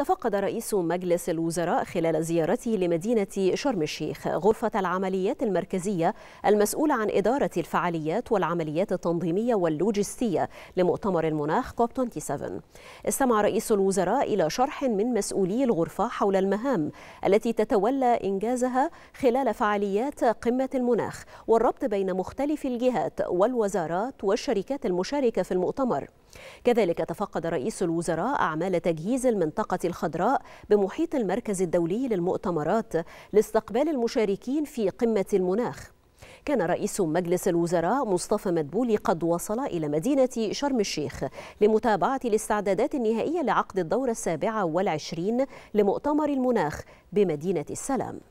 تفقد رئيس مجلس الوزراء خلال زيارته لمدينة شرم الشيخ غرفة العمليات المركزية المسؤولة عن إدارة الفعاليات والعمليات التنظيمية واللوجستية لمؤتمر المناخ كوب 27 استمع رئيس الوزراء إلى شرح من مسؤولي الغرفة حول المهام التي تتولى إنجازها خلال فعاليات قمة المناخ والربط بين مختلف الجهات والوزارات والشركات المشاركة في المؤتمر كذلك تفقد رئيس الوزراء أعمال تجهيز المنطقة الخضراء بمحيط المركز الدولي للمؤتمرات لاستقبال المشاركين في قمة المناخ كان رئيس مجلس الوزراء مصطفى مدبولي قد وصل إلى مدينة شرم الشيخ لمتابعة الاستعدادات النهائية لعقد الدورة السابعة والعشرين لمؤتمر المناخ بمدينة السلام